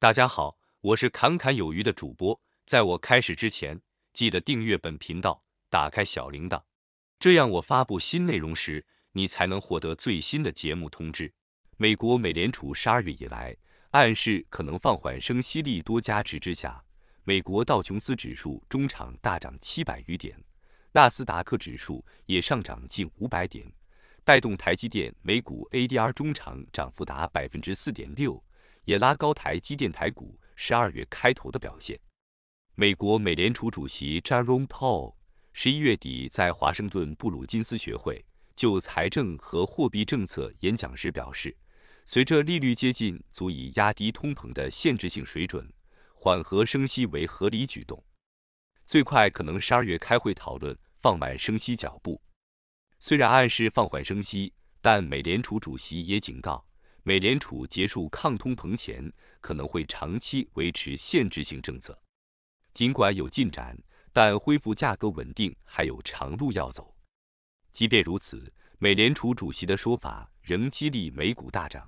大家好，我是侃侃有余的主播。在我开始之前，记得订阅本频道，打开小铃铛，这样我发布新内容时，你才能获得最新的节目通知。美国美联储十二月以来暗示可能放缓升息力多加持之下，美国道琼斯指数中场大涨七百余点，纳斯达克指数也上涨近五百点，带动台积电每股 ADR 中场涨幅达百分之四点六。也拉高台积电台股十二月开头的表现。美国美联储主席 Jerome Powell 十一月底在华盛顿布鲁金斯学会就财政和货币政策演讲时表示，随着利率接近足以压低通膨的限制性水准，缓和升息为合理举动。最快可能十二月开会讨论放慢升息脚步。虽然暗示放缓升息，但美联储主席也警告。美联储结束抗通膨前，可能会长期维持限制性政策。尽管有进展，但恢复价格稳定还有长路要走。即便如此，美联储主席的说法仍激励美股大涨，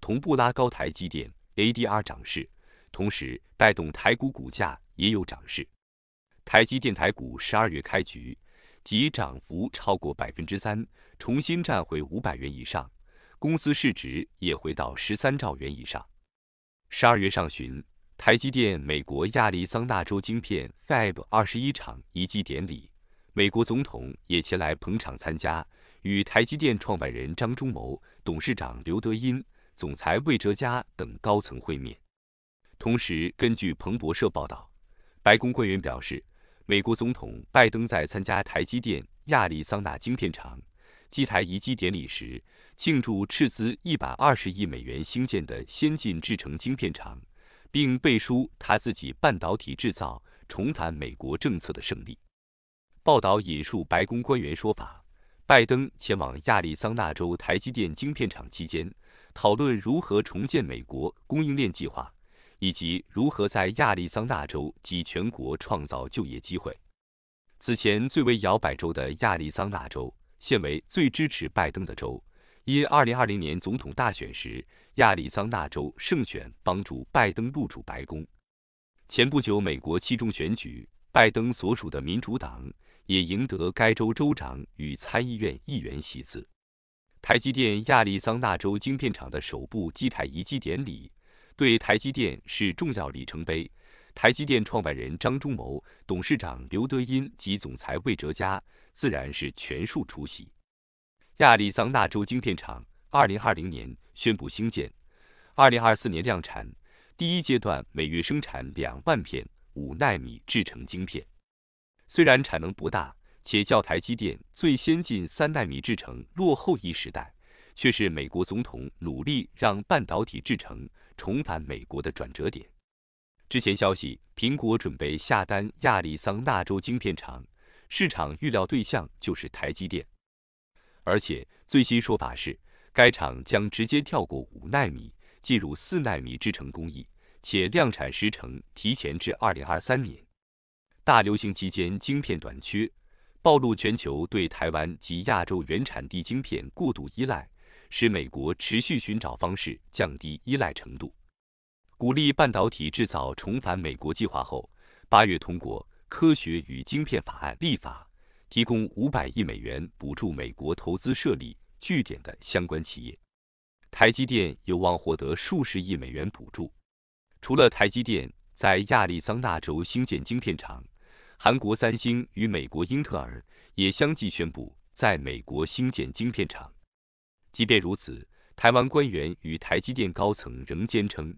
同步拉高台积电 ADR 涨势，同时带动台股股价也有涨势。台积电台股十二月开局即涨幅超过百分之三，重新站回五百元以上。公司市值也回到十三兆元以上。十二月上旬，台积电美国亚利桑那州晶片 Fab 二十一厂移机典礼，美国总统也前来捧场参加，与台积电创办人张忠谋、董事长刘德音、总裁魏哲嘉等高层会面。同时，根据彭博社报道，白宫官员表示，美国总统拜登在参加台积电亚利桑那晶片厂。祭台移机典礼时，庆祝斥资一百二十亿美元兴建的先进制程晶片厂，并背书他自己半导体制造重返美国政策的胜利。报道引述白宫官员说法，拜登前往亚利桑那州台积电晶片厂期间，讨论如何重建美国供应链计划，以及如何在亚利桑那州及全国创造就业机会。此前最为摇摆州的亚利桑那州。现为最支持拜登的州，因2020年总统大选时，亚利桑那州胜选帮助拜登入主白宫。前不久，美国七中选举，拜登所属的民主党也赢得该州州长与参议院议员席次。台积电亚利桑那州晶片厂的首部机台移机典礼，对台积电是重要里程碑。台积电创办人张忠谋、董事长刘德音及总裁魏哲家。自然是全数出席。亚利桑那州晶片厂，二零二零年宣布兴建，二零二四年量产。第一阶段每月生产两万片五纳米制成晶片。虽然产能不大，且教台积电最先进三纳米制成落后一时代，却是美国总统努力让半导体制成重返美国的转折点。之前消息，苹果准备下单亚利桑那州晶片厂。市场预料对象就是台积电，而且最新说法是，该厂将直接跳过五纳米，进入四纳米制程工艺，且量产时程提前至二零二三年。大流行期间晶片短缺，暴露全球对台湾及亚洲原产地晶片过度依赖，使美国持续寻找方式降低依赖程度。鼓励半导体制造重返美国计划后，八月通过。科学与晶片法案立法提供五百亿美元补助美国投资设立据点的相关企业，台积电有望获得数十亿美元补助。除了台积电在亚利桑那州兴建晶片厂，韩国三星与美国英特尔也相继宣布在美国兴建晶片厂。即便如此，台湾官员与台积电高层仍坚称，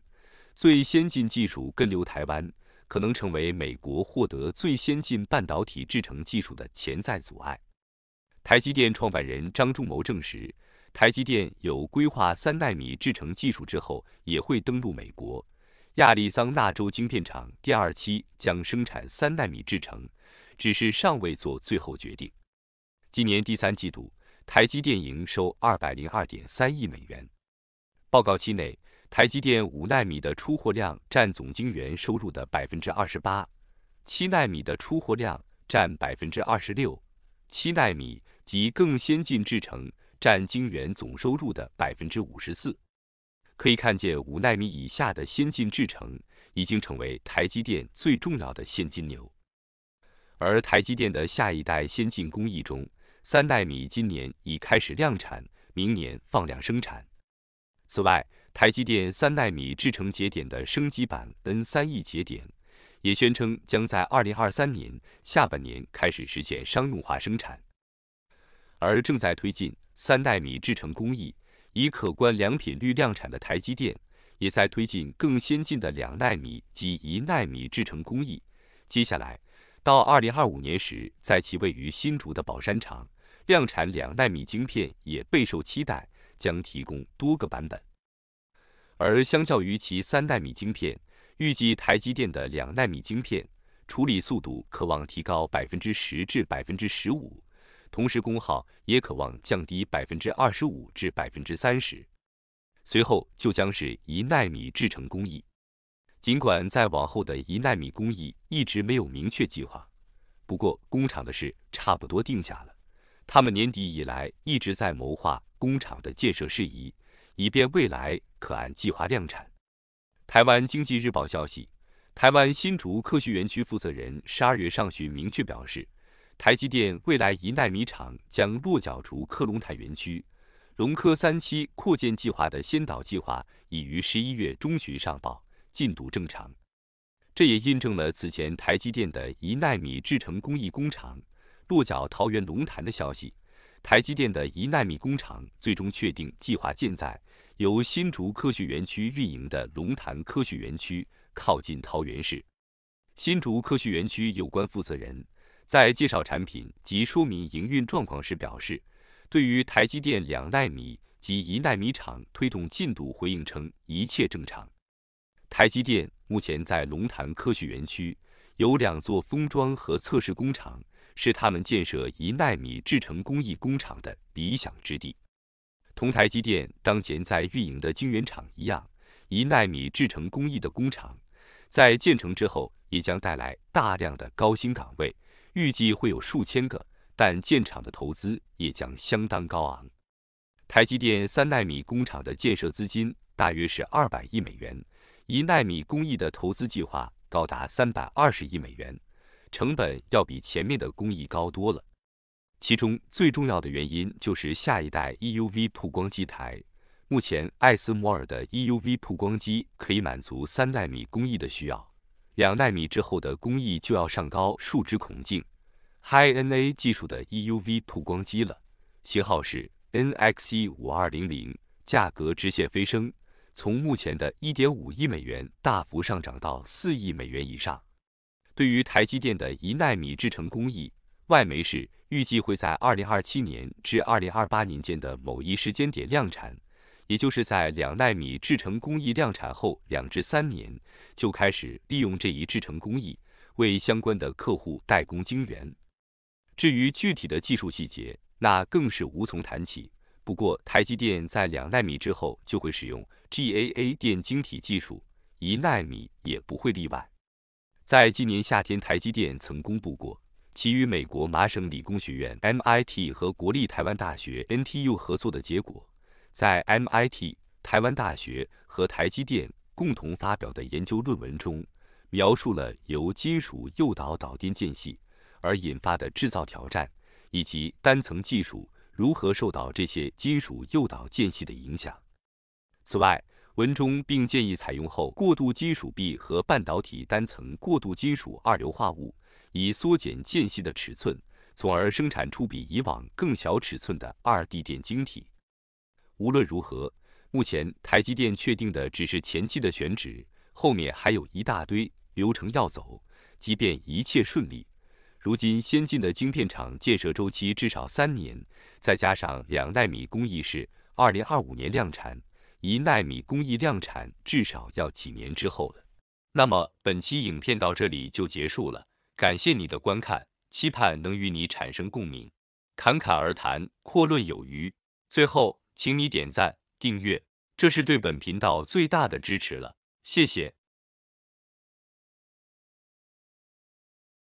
最先进技术根留台湾。可能成为美国获得最先进半导体制成技术的潜在阻碍。台积电创办人张忠谋证实，台积电有规划三纳米制成技术之后也会登陆美国亚利桑那州晶片厂，第二期将生产三纳米制成，只是尚未做最后决定。今年第三季度，台积电营收二百零二点三亿美元，报告期内。台积电五纳米的出货量占总晶圆收入的百分之二十八，七纳米的出货量占百分之二十六，七纳米及更先进制程占晶圆总收入的百分之五十四。可以看见，五纳米以下的先进制程已经成为台积电最重要的现金流。而台积电的下一代先进工艺中，三纳米今年已开始量产，明年放量生产。此外，台积电三纳米制程节点的升级版 N 三 E 节点，也宣称将在二零二三年下半年开始实现商用化生产。而正在推进三纳米制程工艺、以可观良品率量产的台积电，也在推进更先进的两纳米及一纳米制程工艺。接下来到二零二五年时，在其位于新竹的宝山厂量产两纳米晶片也备受期待，将提供多个版本。而相较于其三纳米晶片，预计台积电的两纳米晶片处理速度可望提高百分之十至百分之十五，同时功耗也可望降低百分之二十五至百分之三十。随后就将是一纳米制成工艺。尽管在往后的一纳米工艺一直没有明确计划，不过工厂的事差不多定下了。他们年底以来一直在谋划工厂的建设事宜。以便未来可按计划量产。台湾经济日报消息，台湾新竹科学园区负责人十二月上旬明确表示，台积电未来一纳米厂将落脚竹科龙潭园区，龙科三期扩建计划的先导计划已于十一月中旬上报，进度正常。这也印证了此前台积电的一纳米制程工艺工厂落脚桃园龙潭的消息。台积电的一纳米工厂最终确定计划建在由新竹科学园区运营的龙潭科学园区，靠近桃园市。新竹科学园区有关负责人在介绍产品及说明营运状况时表示，对于台积电两纳米及一纳米厂推动进度，回应称一切正常。台积电目前在龙潭科学园区有两座封装和测试工厂。是他们建设一纳米制成工艺工厂的理想之地。同台积电当前在运营的晶圆厂一样，一纳米制成工艺的工厂在建成之后也将带来大量的高薪岗位，预计会有数千个。但建厂的投资也将相当高昂。台积电三纳米工厂的建设资金大约是二百亿美元，一纳米工艺的投资计划高达三百二十亿美元。成本要比前面的工艺高多了，其中最重要的原因就是下一代 EUV 曝光机台。目前，爱斯摩尔的 EUV 曝光机可以满足三纳米工艺的需要，两纳米之后的工艺就要上高数值孔径 （High NA） 技术的 EUV 曝光机了，型号是 NXE5200，价格直线飞升，从目前的1.5亿美元大幅上涨到4亿美元以上。对于台积电的一纳米制程工艺，外媒是预计会在二零二七年至二零二八年间的某一时间点量产，也就是在两纳米制程工艺量产后两至三年就开始利用这一制程工艺为相关的客户代工晶圆。至于具体的技术细节，那更是无从谈起。不过，台积电在两纳米之后就会使用 GAA 电晶体技术，一纳米也不会例外。在今年夏天，台积电曾公布过其与美国麻省理工学院 （MIT） 和国立台湾大学 （NTU） 合作的结果。在 MIT、台湾大学和台积电共同发表的研究论文中，描述了由金属诱导导电间隙而引发的制造挑战，以及单层技术如何受到这些金属诱导间隙的影响。此外，文中并建议采用后过渡金属壁和半导体单层过渡金属二硫化物，以缩减间隙的尺寸，从而生产出比以往更小尺寸的二 D 电晶体。无论如何，目前台积电确定的只是前期的选址，后面还有一大堆流程要走。即便一切顺利，如今先进的晶片厂建设周期至少三年，再加上两纳米工艺是二零二五年量产。一纳米工艺量产至少要几年之后了。那么本期影片到这里就结束了，感谢你的观看，期盼能与你产生共鸣。侃侃而谈，阔论有余。最后，请你点赞、订阅，这是对本频道最大的支持了，谢谢。